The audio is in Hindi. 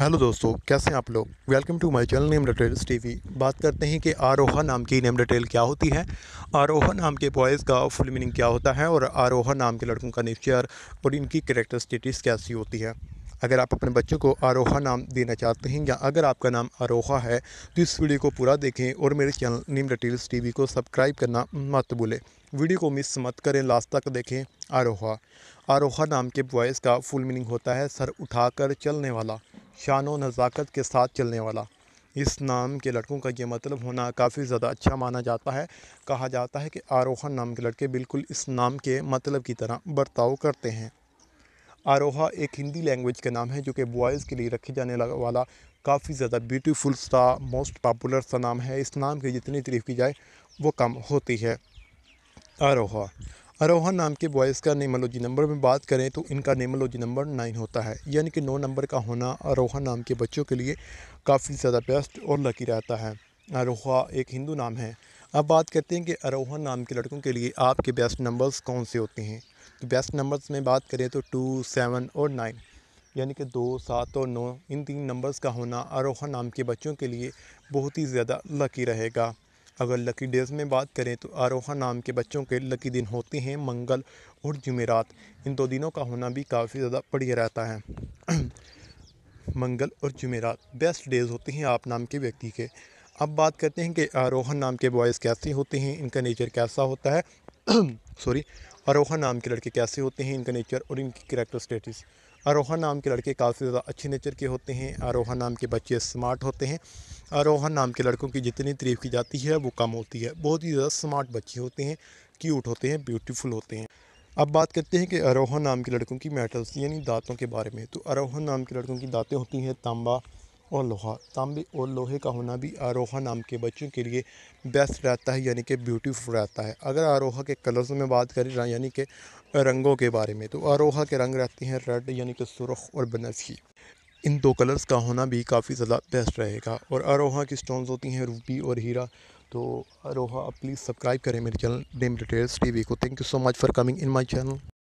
हेलो दोस्तों कैसे हैं आप लोग welcome to my channel name details TV बात करते हैं कि आरोहा नाम की नेम डिटेल क्या होती है आरोहा नाम के बॉयज़ का फुल मीनिंग क्या होता है और आरोहा नाम के लड़कों का नेचर और इनकी करेक्टरिस्टिक्स कैसी होती है अगर आप अपने बच्चों को आरोहा नाम देना चाहते हैं या अगर आपका नाम आरोहा है तो इस वीडियो को पूरा देखें और मेरे चैनल नीम डिटेल्स टीवी को सब्सक्राइब करना मत भूलें वीडियो को मिस मत करें लास्ट तक देखें आरोहा आरोहा नाम के बॉयज़ का फुल मीनिंग होता है सर उठाकर चलने वाला शान व नज़ाकत के साथ चलने वाला इस नाम के लड़कों का ये मतलब होना काफ़ी ज़्यादा अच्छा माना जाता है कहा जाता है कि आरोहा नाम के लड़के बिल्कुल इस नाम के मतलब की तरह बर्ताव करते हैं आरोहा एक हिंदी लैंग्वेज का नाम है जो कि बॉयज़ के लिए रखे जाने वाला काफ़ी ज़्यादा ब्यूटीफुल सा मोस्ट पॉपुलर सा नाम है इस नाम की जितनी तारीफ़ की जाए वो कम होती है आरोहा अरोहा नाम के बॉयज़ का नेमोलॉजी नंबर में बात करें तो इनका नेमोलॉजी नंबर नाइन होता है यानी कि नौ नंबर का होना अरोहा नाम के बच्चों के लिए काफ़ी ज़्यादा बेस्ट और लकी रहता है अरोहा एक हिंदू नाम है अब बात करते हैं कि अरोहा नाम के लड़कों के लिए आपके बेस्ट नंबर्स कौन से होते हैं तो बेस्ट नंबर्स में बात करें तो टू सेवन और नाइन यानी कि दो सात और नौ इन तीन नंबर्स का होना अरोहा नाम के बच्चों के लिए बहुत ही ज़्यादा लकी रहेगा अगर लकी डेज़ में बात करें तो आरोहा नाम के बच्चों के लकी दिन होते हैं मंगल और जुमेरात इन दो दिनों का होना भी काफ़ी ज़्यादा बढ़िया रहता है मंगल और जुमेरात बेस्ट डेज़ होते हैं आप नाम के व्यक्ति के अब बात करते हैं कि आरोहा नाम के बॉयज़ कैसे होते हैं इनका नेचर कैसा होता है सॉरी आरोहा नाम के लड़के कैसे होते हैं इनका नेचर और इनकी करेक्टर स्टेटस अरोहा नाम के लड़के काफ़ी ज़्यादा अच्छे नेचर के होते हैं अरोहा नाम के बच्चे स्मार्ट होते हैं अरोहा नाम के लड़कों की जितनी तारीफ़ की जाती है वो कम होती है बहुत ही ज़्यादा स्मार्ट बच्चे होते हैं क्यूट होते हैं ब्यूटीफुल होते हैं अब बात करते हैं कि अरोहा नाम के लड़कों की मेटल्स यानी दांतों के बारे में तो अरोहा नाम के लड़कों की दांतें होती हैं तांबा और लोहा तांबे और लोहे का होना भी आरोहा नाम के बच्चों के लिए बेस्ट रहता है यानी कि ब्यूटीफुल रहता है अगर आरोहा के कलर्स में बात करें यानी कि रंगों के बारे में तो आरोहा के रंग रहते हैं रेड यानी कि सुरख और बनफी इन दो कलर्स का होना भी काफ़ी ज़्यादा बेस्ट रहेगा और अरोहा की स्टोन्स होती हैं रूबी और हीरा तो अरोहा आप प्लीज़ सब्सक्राइब करें मेरे चैनल नेम डिटेल्स टी को thank you so much for coming in my channel